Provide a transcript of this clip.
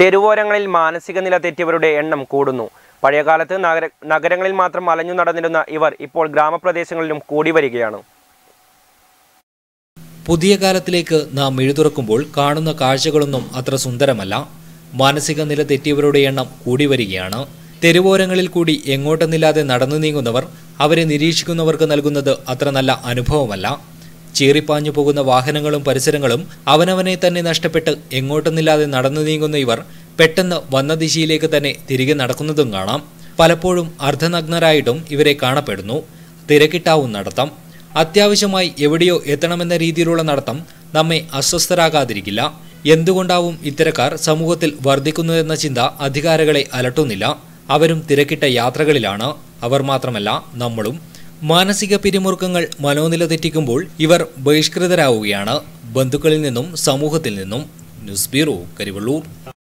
തെരുവോരങ്ങളിൽ മാനസിക നില തെറ്റിയവരുടെ എണ്ണം കൂടുന്നു പഴയകാലത്ത് നഗര നഗരങ്ങളിൽ മാത്രം അലഞ്ഞു നടന്നിരുന്ന ഇവർ ഇപ്പോൾ ഗ്രാമപ്രദേശങ്ങളിലും കൂടി വരികയാണ് പുതിയ കാലത്തിലേക്ക് നാം എഴുതുറക്കുമ്പോൾ കാണുന്ന കാഴ്ചകളൊന്നും അത്ര സുന്ദരമല്ല മാനസിക നില തെറ്റിയവരുടെ എണ്ണം കൂടി വരികയാണ് തെരുവോരങ്ങളിൽ കൂടി എങ്ങോട്ടെന്നില്ലാതെ നടന്നു നീങ്ങുന്നവർ അവരെ നിരീക്ഷിക്കുന്നവർക്ക് നൽകുന്നത് അത്ര നല്ല അനുഭവമല്ല ചീറിപ്പാഞ്ഞു പോകുന്ന വാഹനങ്ങളും പരിസരങ്ങളും അവനവനെ തന്നെ നഷ്ടപ്പെട്ട് എങ്ങോട്ടെന്നില്ലാതെ നടന്നു നീങ്ങുന്ന ഇവർ പെട്ടെന്ന് വന്ന ദിശയിലേക്ക് തന്നെ തിരികെ നടക്കുന്നതും കാണാം പലപ്പോഴും അർദ്ധനഗ്നരായിട്ടും ഇവരെ കാണപ്പെടുന്നു തിരക്കിട്ടാവും നടത്തം അത്യാവശ്യമായി എവിടെയോ എത്തണമെന്ന രീതിയിലുള്ള നടത്തം നമ്മെ അസ്വസ്ഥരാകാതിരിക്കില്ല എന്തുകൊണ്ടാവും ഇത്തരക്കാർ സമൂഹത്തിൽ വർദ്ധിക്കുന്നതെന്ന ചിന്ത അധികാരികളെ അലട്ടുന്നില്ല അവരും തിരക്കിട്ട യാത്രകളിലാണ് അവർ മാത്രമല്ല നമ്മളും മാനസിക പിരിമുറുക്കങ്ങൾ മനോനില തെറ്റിക്കുമ്പോൾ ഇവർ ബഹിഷ്കൃതരാവുകയാണ് ബന്ധുക്കളിൽ നിന്നും സമൂഹത്തിൽ നിന്നും ന്യൂസ് ബ്യൂറോ കരിവള്ളൂർ